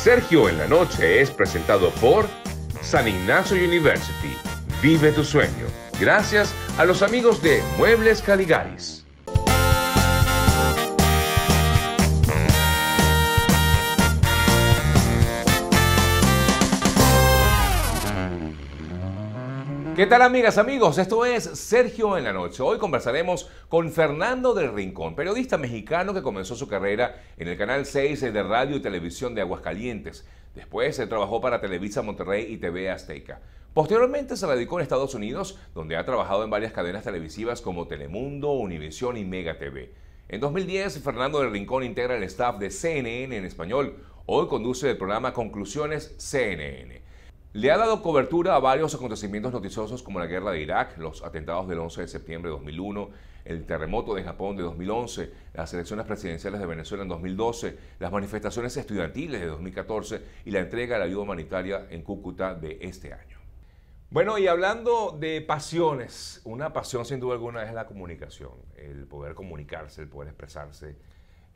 Sergio en la Noche es presentado por San Ignacio University. Vive tu sueño. Gracias a los amigos de Muebles Caligaris. ¿Qué tal amigas, amigos? Esto es Sergio en la Noche. Hoy conversaremos con Fernando del Rincón, periodista mexicano que comenzó su carrera en el Canal 6 de Radio y Televisión de Aguascalientes. Después se eh, trabajó para Televisa Monterrey y TV Azteca. Posteriormente se radicó en Estados Unidos, donde ha trabajado en varias cadenas televisivas como Telemundo, Univisión y Mega TV. En 2010, Fernando del Rincón integra el staff de CNN en español. Hoy conduce el programa Conclusiones CNN. Le ha dado cobertura a varios acontecimientos noticiosos como la guerra de Irak, los atentados del 11 de septiembre de 2001, el terremoto de Japón de 2011, las elecciones presidenciales de Venezuela en 2012, las manifestaciones estudiantiles de 2014 y la entrega de la ayuda humanitaria en Cúcuta de este año. Bueno, y hablando de pasiones, una pasión sin duda alguna es la comunicación, el poder comunicarse, el poder expresarse,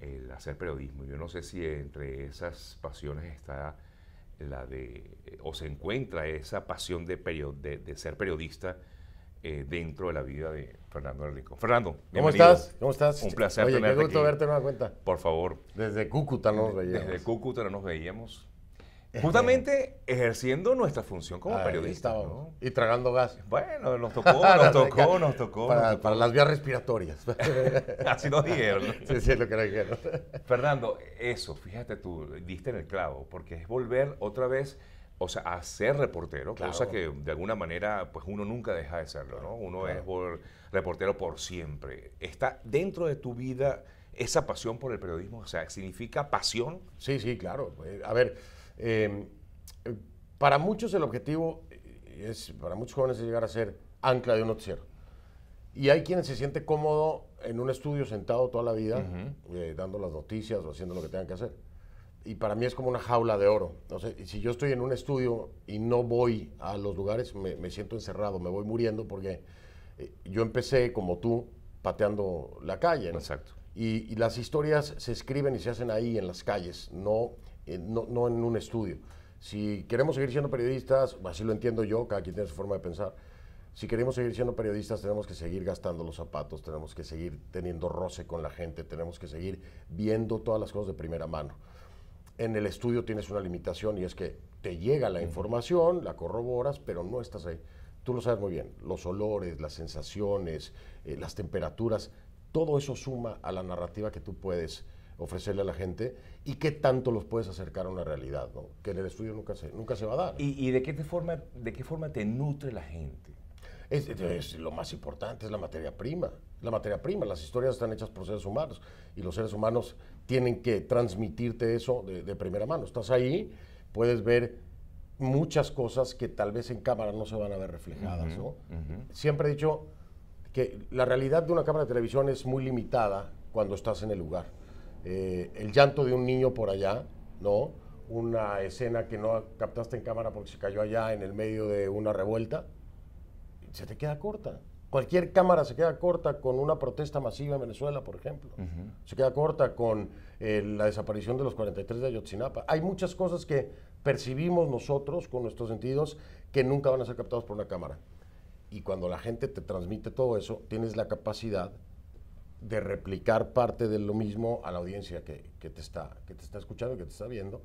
el hacer periodismo. Yo no sé si entre esas pasiones está la de, o se encuentra esa pasión de, period, de, ser periodista eh, dentro de la vida de Fernando Rincón. Fernando, ¿cómo estás? ¿Cómo estás? Un placer Oye, tenerte gusto verte, no cuenta. Por favor. Desde Cúcuta nos veíamos. Desde Cúcuta nos veíamos. Justamente ejerciendo nuestra función como periodista ¿no? Y tragando gas. Bueno, nos tocó, nos tocó, nos tocó. Para, las vías respiratorias. Así nos dijeron. Sí, sí, lo que dijeron. Fernando, eso, fíjate tú, diste en el clavo, porque es volver otra vez o sea, a ser reportero, cosa que de alguna manera, pues uno nunca deja de serlo, ¿no? Uno es reportero por siempre. ¿Está dentro de tu vida esa pasión por el periodismo? O sea, ¿significa pasión? Sí, sí, claro. A ver, eh, para muchos el objetivo es, para muchos jóvenes es llegar a ser ancla de un noticiero. Y hay quienes se siente cómodo en un estudio sentado toda la vida, eh, dando las noticias o haciendo lo que tengan que hacer. Y para mí es como una jaula de oro. si yo estoy en un estudio y no voy a los lugares, me, siento encerrado, me voy muriendo porque eh, yo empecé, como tú, pateando la calle. Exacto. Y, y, las historias se escriben y se hacen ahí, en las calles, no eh, no, en un estudio. Si queremos seguir siendo periodistas, así lo entiendo yo, cada quien tiene su forma de pensar, si queremos seguir siendo periodistas tenemos que seguir gastando los zapatos, tenemos que seguir teniendo roce con la gente, tenemos que seguir viendo todas las cosas de primera mano. En el estudio tienes una limitación y es que te llega la información, la corroboras, pero no estás ahí. Tú lo sabes muy bien, los olores, las sensaciones, eh, las temperaturas, todo eso suma a la narrativa que tú puedes ofrecerle a la gente y qué tanto los puedes acercar a una realidad, ¿no? que en el estudio nunca se, nunca se va a dar. ¿Y, de, qué forma, de qué forma te nutre la gente? Es, lo más importante es la materia prima. La materia prima, las historias están hechas por seres humanos y los seres humanos tienen que transmitirte eso de, primera mano. Estás ahí, puedes ver muchas cosas que tal vez en cámara no se van a ver reflejadas. Siempre he dicho que la realidad de una cámara de televisión es muy limitada cuando estás en el lugar. Eh, el llanto de un niño por allá, ¿no? Una escena que no captaste en cámara porque se cayó allá en el medio de una revuelta, se te queda corta. Cualquier cámara se queda corta con una protesta masiva en Venezuela, por ejemplo. Se queda corta con eh, la desaparición de los 43 de Ayotzinapa. Hay muchas cosas que percibimos nosotros con nuestros sentidos que nunca van a ser captados por una cámara. Y cuando la gente te transmite todo eso, tienes la capacidad de replicar parte de lo mismo a la audiencia que, que, te, está, que te está escuchando, que te está viendo,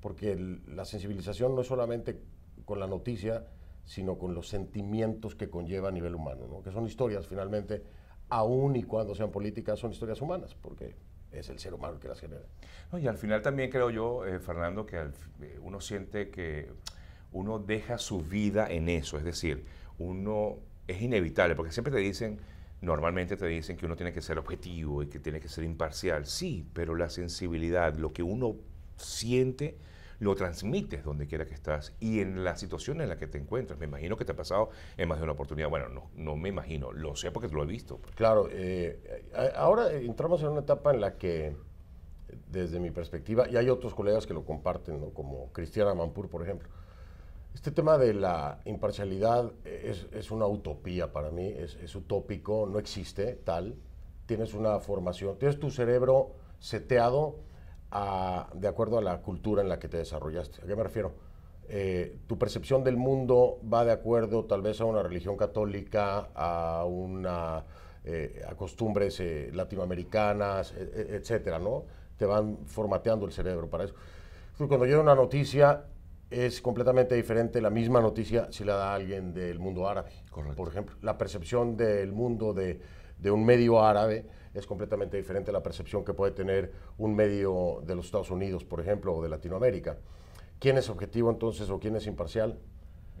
porque la sensibilización no es solamente con la noticia, sino con los sentimientos que conlleva a nivel humano, ¿no? que son historias finalmente, aún y cuando sean políticas, son historias humanas, porque es el ser humano el que las genera. y al final también creo yo, eh, Fernando, que eh, uno siente que uno deja su vida en eso, es decir, uno es inevitable, porque siempre te dicen Normalmente te dicen que uno tiene que ser objetivo y que tiene que ser imparcial. Sí, pero la sensibilidad, lo que uno siente, lo transmites donde quiera que estás y en la situación en la que te encuentras. Me imagino que te ha pasado en más de una oportunidad. Bueno, no, no me imagino, lo sé porque lo he visto. Claro, eh, ahora entramos en una etapa en la que, desde mi perspectiva, y hay otros colegas que lo comparten, como Cristiana Mampur, por ejemplo este tema de la imparcialidad eh, es, una utopía para mí, es, utópico, no existe tal. Tienes una formación, tienes tu cerebro seteado a, ah, de acuerdo a la cultura en la que te desarrollaste. ¿A qué me refiero? Eh, tu percepción del mundo va de acuerdo tal vez a una religión católica, a una eh, a costumbres latinoamericanas, e, e, etcétera, ¿no? Te van formateando el cerebro para eso. Cuando llega una noticia, es completamente diferente la misma noticia si la da alguien del mundo árabe. Correcto. Por ejemplo, la percepción del mundo de, un medio árabe es completamente diferente a la percepción que puede tener un medio de los Estados Unidos, por ejemplo, o de Latinoamérica. ¿Quién es objetivo entonces o quién es imparcial?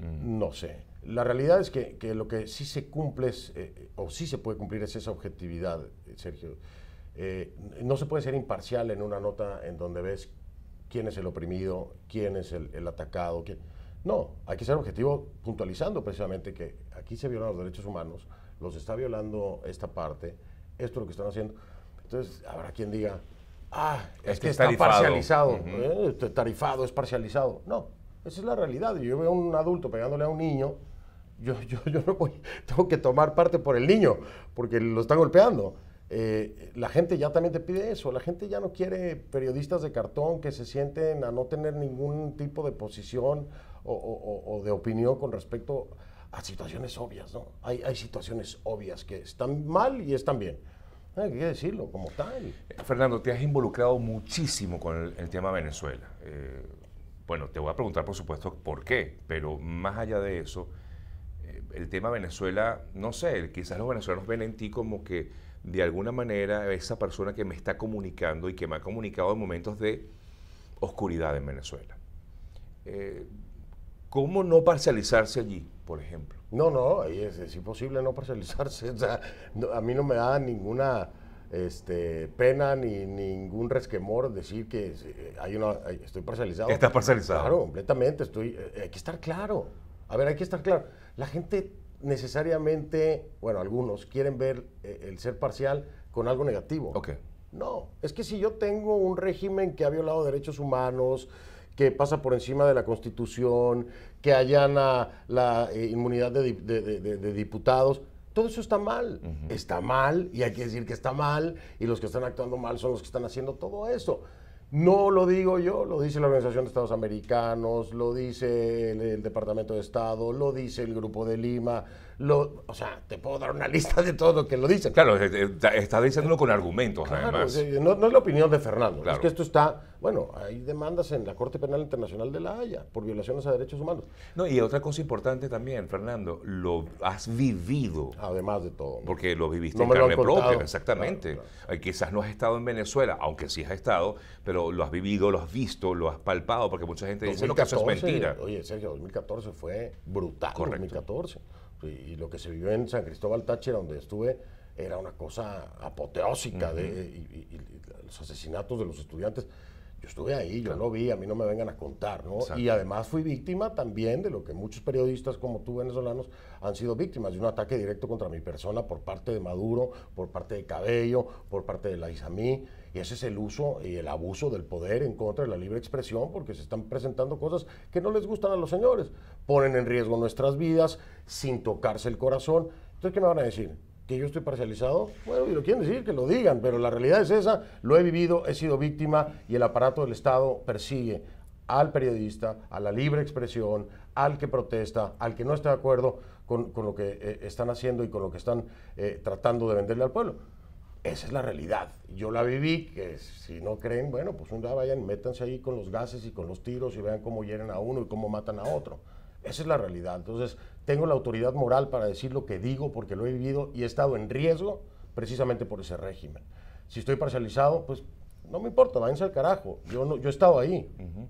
Mm. No sé. La realidad es que, lo que sí se cumple eh, o sí se puede cumplir es esa objetividad, eh, Sergio. Eh, no se puede ser imparcial en una nota en donde ves quién es el oprimido, quién es el, atacado. No, hay que ser objetivo puntualizando precisamente que aquí se violan los derechos humanos, los está violando esta parte, esto es lo que están haciendo. Entonces, habrá quien diga, ah, es, que, está parcializado, eh, tarifado, es parcializado. No, esa es la realidad. Yo veo a un adulto pegándole a un niño, yo, yo, yo no tengo que tomar parte por el niño, porque lo están golpeando. Eh, la gente ya también te pide eso, la gente ya no quiere periodistas de cartón que se sienten a no tener ningún tipo de posición o, de opinión con respecto a situaciones obvias, ¿no? Hay, hay situaciones obvias que están mal y están bien. Hay que decirlo como tal. Eh, Fernando, te has involucrado muchísimo con el, tema Venezuela. Eh, bueno, te voy a preguntar, por supuesto, por qué, pero más allá de eso, el tema Venezuela, no sé, quizás los venezolanos ven en ti como que de alguna manera esa persona que me está comunicando y que me ha comunicado en momentos de oscuridad en Venezuela. Eh, ¿Cómo no parcializarse allí, por ejemplo? No, no, es, imposible no parcializarse. a mí no me da ninguna este, pena ni ningún resquemor decir que eh, hay una, estoy parcializado. Estás parcializado. Claro, completamente. Estoy, eh, hay que estar claro. A ver, hay que estar claro. La gente necesariamente, bueno, algunos quieren ver eh, el ser parcial con algo negativo. Okay. No, es que si yo tengo un régimen que ha violado derechos humanos, que pasa por encima de la Constitución, que allana la eh, inmunidad de, diputados, todo eso está mal. Está mal y hay que decir que está mal y los que están actuando mal son los que están haciendo todo eso. No lo digo yo, lo dice la Organización de Estados Americanos, lo dice el, Departamento de Estado, lo dice el Grupo de Lima, lo, o sea, te puedo dar una lista de todo lo que lo dicen. Claro, eh, eh, está diciéndolo con argumentos, además. No, es la opinión de Fernando, es que esto está, bueno, hay demandas en la Corte Penal Internacional de la Haya por violaciones a derechos humanos. No, y otra cosa importante también, Fernando, lo has vivido. Además de todo. Porque lo viviste en carne propia, exactamente. Quizás no has estado en Venezuela, aunque sí has estado, pero lo has vivido, lo has visto, lo has palpado, porque mucha gente dice, que eso es mentira. Oye, Sergio, 2014 fue brutal, Correcto. 2014. Y, lo que se vivió en San Cristóbal Táchira, donde estuve, era una cosa apoteósica de los asesinatos de los estudiantes. Yo estuve ahí, yo lo vi, a mí no me vengan a contar, ¿no? Y además fui víctima también de lo que muchos periodistas como tú venezolanos han sido víctimas, de un ataque directo contra mi persona por parte de Maduro, por parte de Cabello, por parte de la Isamí ese es el uso y el abuso del poder en contra de la libre expresión, porque se están presentando cosas que no les gustan a los señores. Ponen en riesgo nuestras vidas sin tocarse el corazón. Entonces, ¿qué me van a decir? ¿Que yo estoy parcializado? Bueno, y lo quieren decir, que lo digan, pero la realidad es esa. Lo he vivido, he sido víctima y el aparato del Estado persigue al periodista, a la libre expresión, al que protesta, al que no está de acuerdo con, lo que eh, están haciendo y con lo que están eh, tratando de venderle al pueblo. Esa es la realidad. Yo la viví, que si no creen, bueno, pues un día vayan, métanse ahí con los gases y con los tiros y vean cómo hieren a uno y cómo matan a otro. Esa es la realidad. Entonces, tengo la autoridad moral para decir lo que digo porque lo he vivido y he estado en riesgo precisamente por ese régimen. Si estoy parcializado, pues no me importa, váyanse al carajo. Yo, no, yo he estado ahí,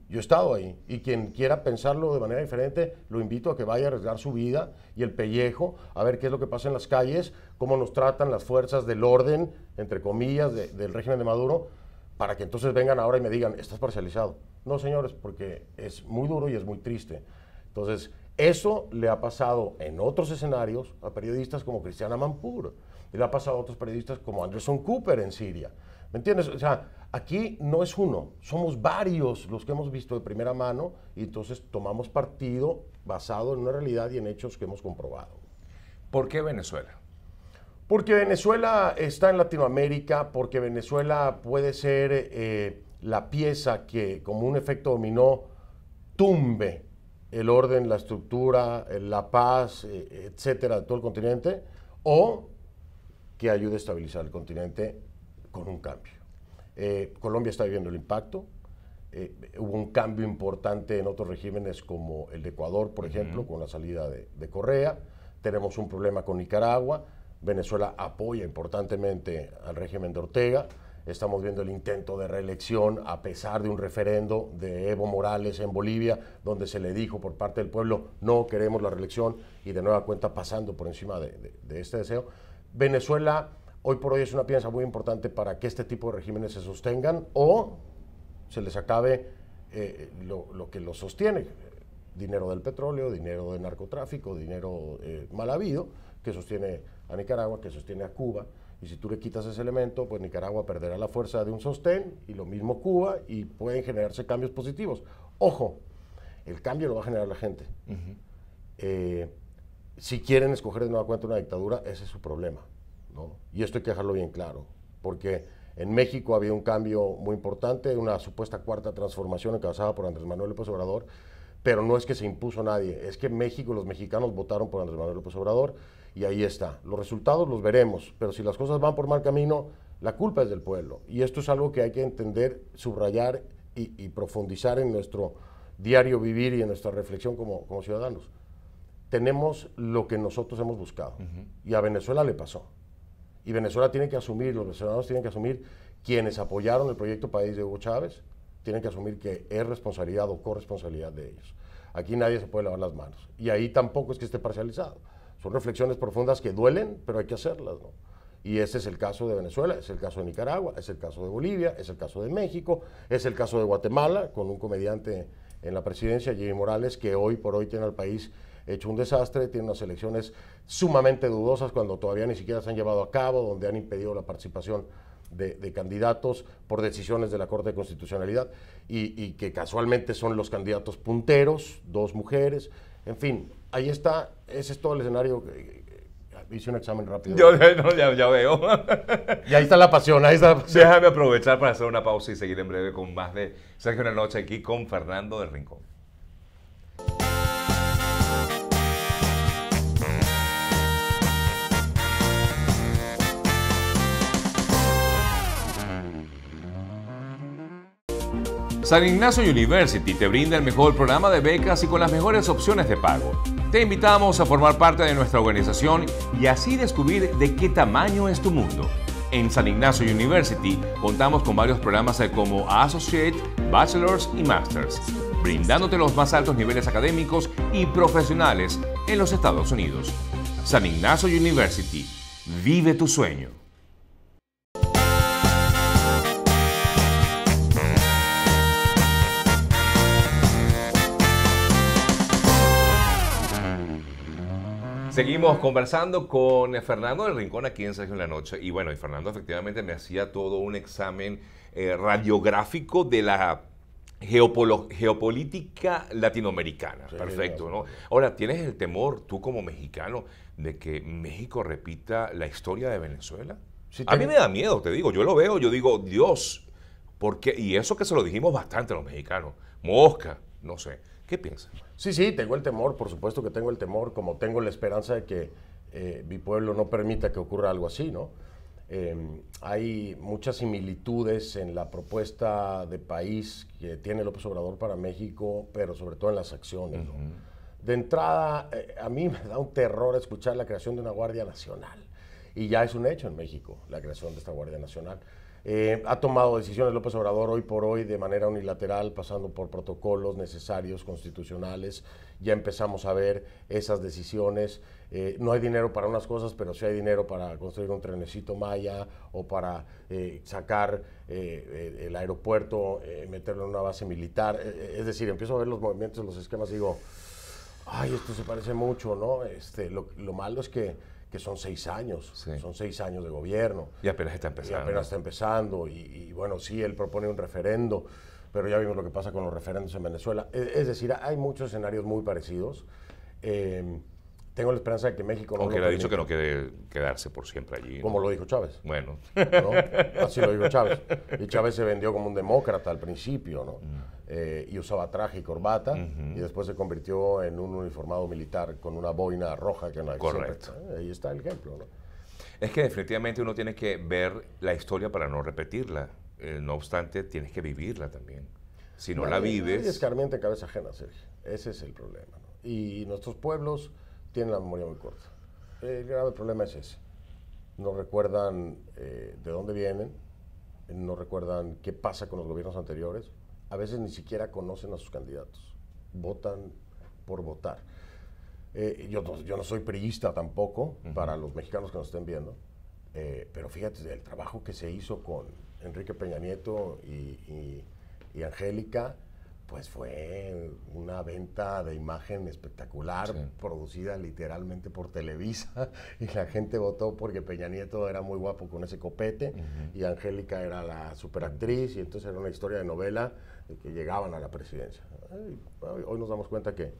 yo he estado ahí. Y quien quiera pensarlo de manera diferente, lo invito a que vaya a arriesgar su vida y el pellejo, a ver qué es lo que pasa en las calles, cómo nos tratan las fuerzas del orden, entre comillas, del régimen de Maduro, para que entonces vengan ahora y me digan, estás parcializado. No, señores, porque es muy duro y es muy triste. Entonces, eso le ha pasado en otros escenarios a periodistas como Cristiana Mampur, le ha pasado a otros periodistas como Anderson Cooper en Siria. ¿Me entiendes? O sea, aquí no es uno, somos varios los que hemos visto de primera mano y entonces tomamos partido basado en una realidad y en hechos que hemos comprobado. ¿Por qué Venezuela? Porque Venezuela está en Latinoamérica, porque Venezuela puede ser eh, la pieza que, como un efecto dominó, tumbe el orden, la estructura, eh, la paz, eh, etcétera, de todo el continente, o que ayude a estabilizar el continente con un cambio. Eh, Colombia está viviendo el impacto. Eh, hubo un cambio importante en otros regímenes como el de Ecuador, por ejemplo, con la salida de, Correa. Tenemos un problema con Nicaragua. Venezuela apoya importantemente al régimen de Ortega. Estamos viendo el intento de reelección a pesar de un referendo de Evo Morales en Bolivia, donde se le dijo por parte del pueblo, no queremos la reelección, y de nueva cuenta pasando por encima de, de este deseo. Venezuela hoy por hoy es una pieza muy importante para que este tipo de regímenes se sostengan o se les acabe eh, lo, que los sostiene. Dinero del petróleo, dinero del narcotráfico, dinero eh, mal habido que sostiene a Nicaragua, que sostiene a Cuba. Y si tú le quitas ese elemento, pues Nicaragua perderá la fuerza de un sostén y lo mismo Cuba y pueden generarse cambios positivos. Ojo, el cambio lo va a generar la gente. Eh, si quieren escoger de nueva cuenta una dictadura, ese es su problema. Y esto hay que dejarlo bien claro, porque en México había un cambio muy importante, una supuesta cuarta transformación encabezada por Andrés Manuel López Obrador, pero no es que se impuso nadie, es que México, los mexicanos votaron por Andrés Manuel López Obrador y ahí está. Los resultados los veremos, pero si las cosas van por mal camino, la culpa es del pueblo. Y esto es algo que hay que entender, subrayar y, profundizar en nuestro diario vivir y en nuestra reflexión como, ciudadanos. Tenemos lo que nosotros hemos buscado y a Venezuela le pasó. Y Venezuela tiene que asumir, los venezolanos tienen que asumir, quienes apoyaron el proyecto país de Hugo Chávez, tienen que asumir que es responsabilidad o corresponsabilidad de ellos. Aquí nadie se puede lavar las manos. Y ahí tampoco es que esté parcializado. Son reflexiones profundas que duelen, pero hay que hacerlas. Y ese es el caso de Venezuela, es el caso de Nicaragua, es el caso de Bolivia, es el caso de México, es el caso de Guatemala, con un comediante en la presidencia, Jimmy Morales, que hoy por hoy tiene al país hecho un desastre, tiene unas elecciones sumamente dudosas cuando todavía ni siquiera se han llevado a cabo, donde han impedido la participación de, candidatos por decisiones de la Corte de Constitucionalidad y, que casualmente son los candidatos punteros, dos mujeres, en fin, ahí está, ese es todo el escenario. Hice un examen rápido. Yo ya, veo. Y ahí está la pasión, ahí está Déjame aprovechar para hacer una pausa y seguir en breve con más de Sergio en Noche aquí con Fernando del Rincón. San Ignacio University te brinda el mejor programa de becas y con las mejores opciones de pago. Te invitamos a formar parte de nuestra organización y así descubrir de qué tamaño es tu mundo. En San Ignacio University contamos con varios programas como Associate, Bachelors y Masters, brindándote los más altos niveles académicos y profesionales en los Estados Unidos. San Ignacio University, vive tu sueño. Seguimos conversando con Fernando del Rincón aquí en Sergio en la Noche. Y bueno, y Fernando efectivamente me hacía todo un examen eh, radiográfico de la geopolítica latinoamericana. Perfecto, ¿no? Ahora, ¿tienes el temor, tú como mexicano, de que México repita la historia de Venezuela? a mí me da miedo, te digo. Yo lo veo, yo digo, Dios, porque Y eso que se lo dijimos bastante los mexicanos. Mosca, no sé. ¿Qué piensas? Sí, sí, tengo el temor, por supuesto que tengo el temor, como tengo la esperanza de que eh, mi pueblo no permita que ocurra algo así, ¿no? Em, hay muchas similitudes en la propuesta de país que tiene López Obrador para México, pero sobre todo en las acciones. De entrada, eh, a mí me da un terror escuchar la creación de una Guardia Nacional. Y ya es un hecho en México, la creación de esta Guardia Nacional. Eh, ha tomado decisiones López Obrador hoy por hoy de manera unilateral, pasando por protocolos necesarios, constitucionales. Ya empezamos a ver esas decisiones. Eh, no hay dinero para unas cosas, pero sí hay dinero para construir un trenecito Maya o para eh, sacar el aeropuerto, meterlo en una base militar. es decir, empiezo a ver los movimientos, los esquemas y digo, ay, esto se parece mucho, ¿no? Este, lo, lo malo es que que son seis años, son seis años de gobierno. Y apenas está empezando. Y apenas está empezando, y, bueno, sí, él propone un referendo, pero ya vimos lo que pasa con los referendos en Venezuela. E, es, decir, hay muchos escenarios muy parecidos. Eh, tengo la esperanza de que México no Aunque lo ha dicho que no quiere quedarse por siempre allí. Como lo dijo Chávez. Bueno. Así lo dijo Chávez. Y Chávez se vendió como un demócrata al principio, ¿no? Mm. Eh, y usaba traje y corbata, y después se convirtió en un uniformado militar con una boina roja que no Correcto. Eh, ahí está el ejemplo, ¿no? Es que definitivamente uno tiene que ver la historia para no repetirla. Eh, no obstante, tienes que vivirla también. Si no, la vives... Es cabeza ajena, Sergio. Ese es el problema. Y nuestros pueblos tienen la memoria muy corta. El grave problema es ese. No recuerdan eh, de dónde vienen, no recuerdan qué pasa con los gobiernos anteriores, a veces ni siquiera conocen a sus candidatos, votan por votar. Eh, yo, no, yo no soy priista tampoco, para los mexicanos que nos estén viendo, eh, pero fíjate, el trabajo que se hizo con Enrique Peña Nieto y, y, y Angélica, pues fue una venta de imagen espectacular, producida literalmente por Televisa, y la gente votó porque Peña Nieto era muy guapo con ese copete, y Angélica era la superactriz, y entonces era una historia de novela de que llegaban a la presidencia. hoy nos damos cuenta que...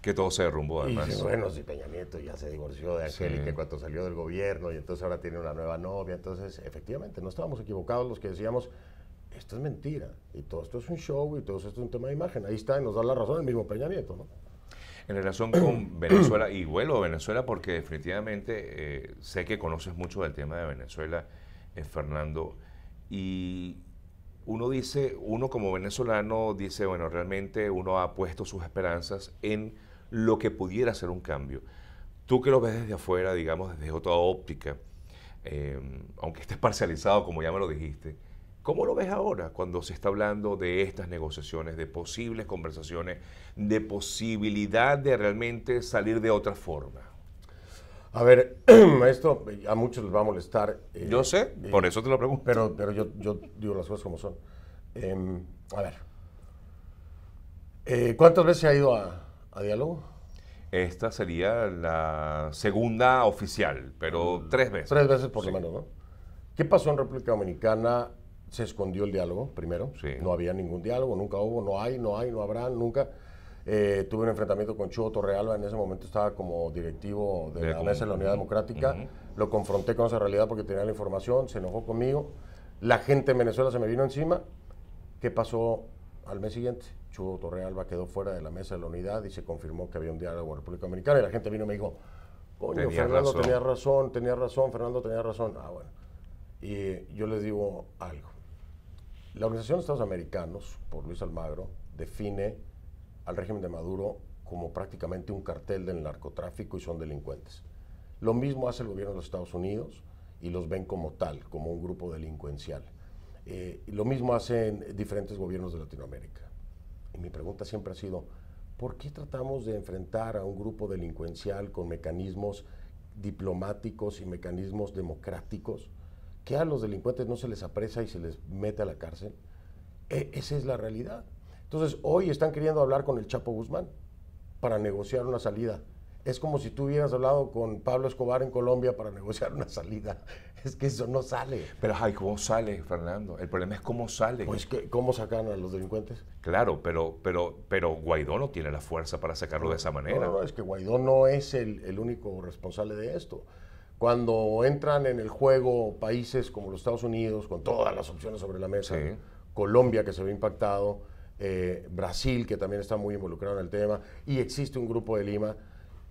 Que todo se derrumbó, además. bueno, si Peña Nieto ya se divorció de Angélica cuando salió del gobierno, y entonces ahora tiene una nueva novia, entonces efectivamente no estábamos equivocados los que decíamos esto es mentira y todo esto es un show y todo esto es un tema de imagen. Ahí está, nos da la razón el mismo Peña Nieto, ¿no? En relación con Venezuela, y vuelvo a Venezuela porque definitivamente eh, sé que conoces mucho del tema de Venezuela, eh, Fernando, y uno dice, uno como venezolano dice, bueno, realmente uno ha puesto sus esperanzas en lo que pudiera ser un cambio. Tú que lo ves desde afuera, digamos, desde otra óptica, eh, aunque estés parcializado, como ya me lo dijiste, ¿Cómo lo ves ahora cuando se está hablando de estas negociaciones, de posibles conversaciones, de posibilidad de realmente salir de otra forma? A ver, esto a muchos les va a molestar. Eh, yo sé, eh, por eso te lo pregunto. Pero, pero yo, yo digo las cosas como son. Em, a ver, eh, ¿cuántas veces ha ido a, diálogo? Esta sería la segunda oficial, pero mm. tres veces. Tres veces por lo menos, ¿no? ¿Qué pasó en República Dominicana se escondió el diálogo, primero. No había ningún diálogo, nunca hubo, no hay, no hay, no habrá, nunca. Eh, tuve un enfrentamiento con Chugo Torrealba, en ese momento estaba como directivo de, la Mesa de la Unidad Democrática. Lo confronté con esa realidad porque tenía la información, se enojó conmigo. La gente en Venezuela se me vino encima. ¿Qué pasó al mes siguiente? Chucho Torrealba quedó fuera de la Mesa de la Unidad y se confirmó que había un diálogo en República Dominicana. Y la gente vino y me dijo: Coño, Fernando tenía razón, tenía razón, Fernando tenía razón. Ah, bueno. Y yo les digo algo la Organización de Estados Americanos, por Luis Almagro, define al régimen de Maduro como prácticamente un cartel del narcotráfico y son delincuentes. Lo mismo hace el gobierno de los Estados Unidos y los ven como tal, como un grupo delincuencial. Eh, lo mismo hacen diferentes gobiernos de Latinoamérica. Y mi pregunta siempre ha sido, ¿por qué tratamos de enfrentar a un grupo delincuencial con mecanismos diplomáticos y mecanismos democráticos? que a los delincuentes no se les apresa y se les mete a la cárcel. E, esa es la realidad. Entonces, hoy están queriendo hablar con el Chapo Guzmán para negociar una salida. Es como si tú hubieras hablado con Pablo Escobar en Colombia para negociar una salida. Es que eso no sale. Pero, ay, ¿cómo sale, Fernando? El problema es cómo sale. Pues, ¿cómo sacan a los delincuentes? Claro, pero, pero, pero Guaidó no tiene la fuerza para sacarlo de esa manera. No, es que Guaidó no es el único responsable de esto. Cuando entran en el juego países como los Estados Unidos, con todas las opciones sobre la mesa, Colombia que se ve impactado, eh, Brasil que también está muy involucrado en el tema, y existe un grupo de Lima.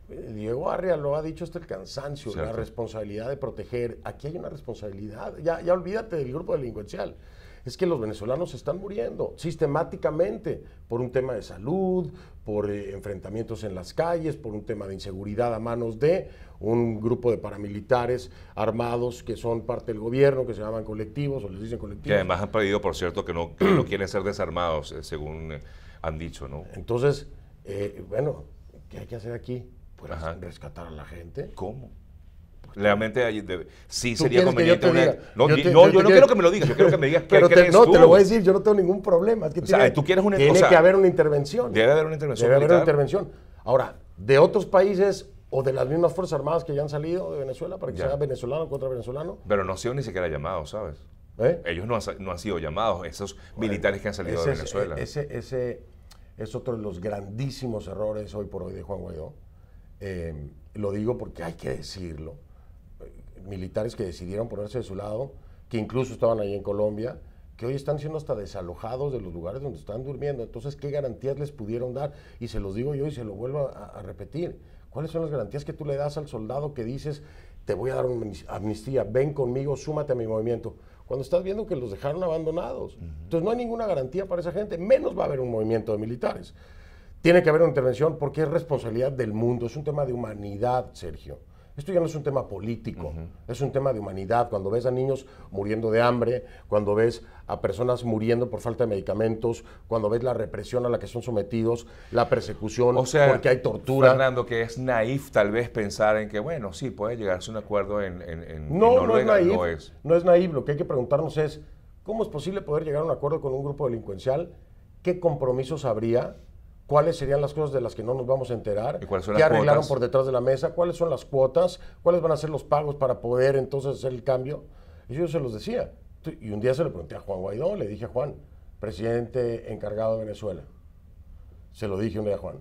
Eh, Diego Arria lo ha dicho hasta el cansancio, la responsabilidad de proteger. Aquí hay una responsabilidad. Ya, ya olvídate del grupo delincuencial es que los venezolanos están muriendo sistemáticamente por un tema de salud, por eh, enfrentamientos en las calles, por un tema de inseguridad a manos de un grupo de paramilitares armados que son parte del gobierno, que se llaman colectivos o les dicen colectivos. Que además han pedido, por cierto, que no, quieren ser desarmados, eh, según eh, han dicho, ¿no? Entonces, bueno, ¿qué hay que hacer aquí? Pues rescatar a la gente. ¿Cómo? Realmente sí sería conveniente No, yo, no, yo, no quiero que me lo digas, yo quiero que me digas pero crees no, te lo voy a decir, yo no tengo ningún problema. tiene, tú quieres una, tiene que haber una intervención. Debe haber una intervención. Debe haber una intervención. Ahora, de otros países o de las mismas Fuerzas Armadas que ya han salido de Venezuela para que sea venezolano contra venezolano. Pero no ha sido ni siquiera llamado, ¿sabes? ¿Eh? Ellos no han, no han, sido llamados, esos militares que han salido de Venezuela. E-, ese, ese es otro de los grandísimos errores hoy por hoy de Juan Guaidó. Eh, lo digo porque hay que decirlo militares que decidieron ponerse de su lado, que incluso estaban ahí en Colombia, que hoy están siendo hasta desalojados de los lugares donde están durmiendo. Entonces, ¿qué garantías les pudieron dar? Y se los digo yo y se lo vuelvo a, repetir. ¿Cuáles son las garantías que tú le das al soldado que dices, te voy a dar una amnistía, ven conmigo, súmate a mi movimiento? Cuando estás viendo que los dejaron abandonados. Entonces, no hay ninguna garantía para esa gente, menos va a haber un movimiento de militares. Tiene que haber una intervención porque es responsabilidad del mundo, es un tema de humanidad, Sergio. Esto ya no es un tema político, es un tema de humanidad. Cuando ves a niños muriendo de hambre, cuando ves a personas muriendo por falta de medicamentos, cuando ves la represión a la que son sometidos, la persecución, o sea, porque hay tortura. Fernando, que es naif tal vez pensar en que, bueno, sí, puede llegarse a un acuerdo en, no, No es, no es. no es Lo que hay que preguntarnos es, ¿cómo es posible poder llegar a un acuerdo con un grupo delincuencial? ¿Qué compromisos habría? cuáles serían las cosas de las que no nos vamos a enterar, qué arreglaron por detrás de la mesa, cuáles son las cuotas, cuáles van a ser los pagos para poder entonces hacer el cambio. Y yo se los decía. Y un día se lo pregunté a Juan Guaidó, le dije a Juan, presidente encargado de Venezuela, se lo dije un día a Juan,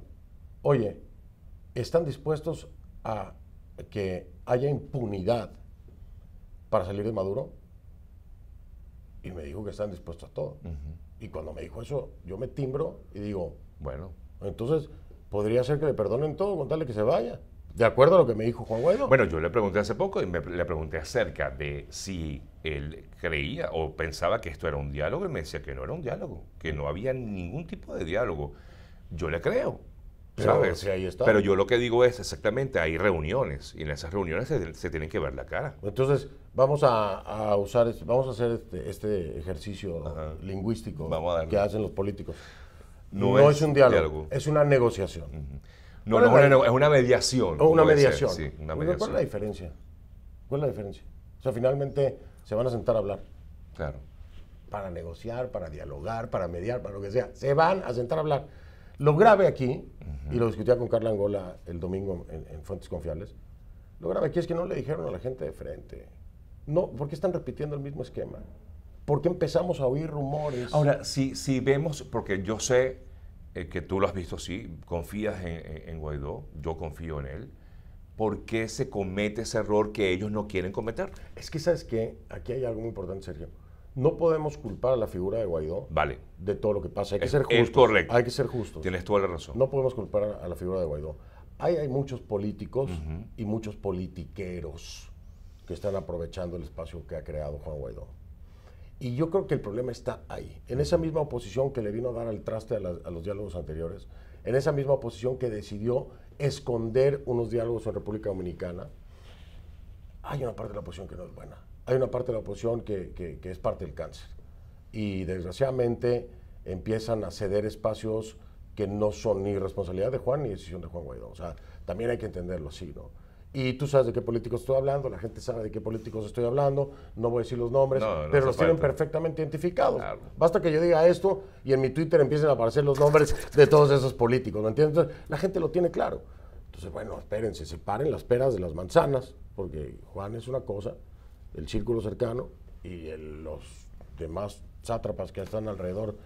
oye, ¿están dispuestos a que haya impunidad para salir de Maduro? Y me dijo que están dispuestos a todo. Y cuando me dijo eso, yo me timbro y digo, bueno. Entonces, podría ser que le perdonen todo, contarle que se vaya. De acuerdo a lo que me dijo Juan Guaidó. Bueno, yo le pregunté hace poco y me, le pregunté acerca de si él creía o pensaba que esto era un diálogo y me decía que no era un diálogo, que no había ningún tipo de diálogo. Yo le creo, pero, ¿sabes? está. Pero yo lo que digo es exactamente, hay reuniones y en esas reuniones se, tienen que ver la cara. Entonces, vamos a, usar, este, vamos a hacer este, este ejercicio lingüístico que hacen los políticos no, es, un diálogo, es una negociación. No, no es, una, es mediación. O una mediación. ¿Cuál es la diferencia? ¿Cuál es la diferencia? O sea, finalmente se van a sentar a hablar. Claro. Para negociar, para dialogar, para mediar, para lo que sea. Se van a sentar a hablar. Lo grave aquí, y lo discutía con Carla Angola el domingo en, Fuentes Confiables, lo grave aquí es que no le dijeron a la gente de frente. No, ¿por qué están repitiendo el mismo esquema? ¿Por qué empezamos a oír rumores? Ahora, si, si vemos, porque yo sé eh, que tú lo has visto así, confías en, Guaidó, yo confío en él. ¿Por qué se comete ese error que ellos no quieren cometer? Es que, ¿sabes qué? Aquí hay algo muy importante, Sergio. No podemos culpar a la figura de Guaidó vale. de todo lo que pasa. Hay que ser justo correcto. Hay que ser justos. Tienes toda la razón. No podemos culpar a, la figura de Guaidó. Ahí hay muchos políticos y muchos politiqueros que están aprovechando el espacio que ha creado Juan Guaidó. Y yo creo que el problema está ahí, en esa misma oposición que le vino a dar al traste a, los diálogos anteriores, en esa misma oposición que decidió esconder unos diálogos en República Dominicana, hay una parte de la oposición que no es buena, hay una parte de la oposición que, que es parte del cáncer. Y desgraciadamente empiezan a ceder espacios que no son ni responsabilidad de Juan ni decisión de Juan Guaidó. O sea, también hay que entenderlo sí ¿no? y tú sabes de qué políticos estoy hablando, la gente sabe de qué políticos estoy hablando, no voy a decir los nombres, pero los tienen perfectamente identificados. Basta que yo diga esto y en mi Twitter empiecen a aparecer los nombres de todos esos políticos, ¿me entiendes? la gente lo tiene claro. Entonces, bueno, espérense, separen las peras de las manzanas, porque Juan es una cosa, el círculo cercano y los demás sátrapas que están alrededor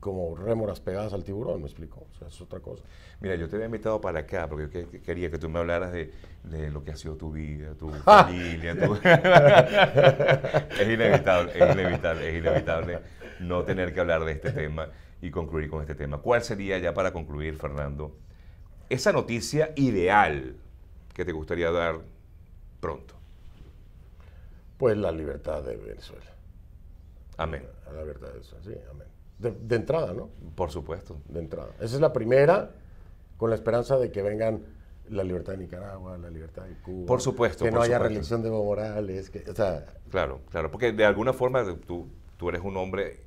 como rémoras pegadas al tiburón, me explicó. O sea, es otra cosa. Mira, yo te había invitado para acá porque yo quería que tú me hablaras de, lo que ha sido tu vida, tu ah. familia. Tu... es inevitable, es inevitable, es inevitable no tener que hablar de este tema y concluir con este tema. ¿Cuál sería ya para concluir, Fernando, esa noticia ideal que te gustaría dar pronto? Pues la libertad de Venezuela. Amén. La libertad de Venezuela, sí, amén. De, entrada, ¿no? Por supuesto. De entrada. Esa es la primera, con la esperanza de que vengan la libertad de Nicaragua, la libertad de Cuba. Por supuesto. Que no haya reelección de Evo Morales. Que, o sea, claro, claro. Porque de alguna forma tú, tú eres un hombre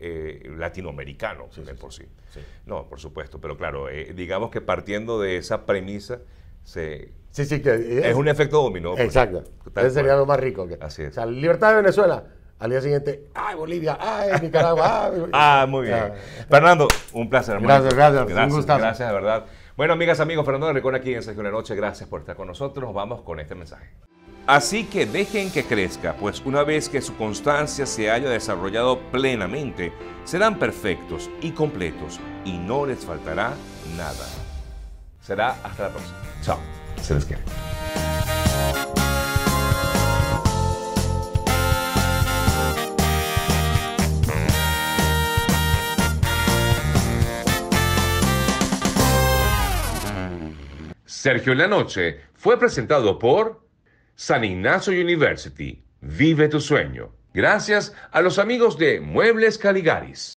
eh, latinoamericano por sí. No, por supuesto. Pero claro, eh, digamos que partiendo de esa premisa, se, sí, sí, que es, un efecto dominó. Pues. Exacto. Ese sería lo más rico. Que, Así es. O sea, libertad de Venezuela al día siguiente, ¡ay, Bolivia! ¡ay, Nicaragua! ah, muy bien. Fernando, un placer, hermano. Gracias, gracias. un gustazo. gracias, de verdad. Bueno, amigas, amigos, Fernando Recuerda aquí en Sergio de la Noche. Gracias por estar con nosotros. Vamos con este mensaje. Así que dejen que crezca, pues una vez que su constancia se haya desarrollado plenamente, serán perfectos y completos y no les faltará nada. Será hasta la próxima. Chao. Se les quiere. Sergio en la Noche fue presentado por San Ignacio University. Vive tu sueño. Gracias a los amigos de Muebles Caligaris.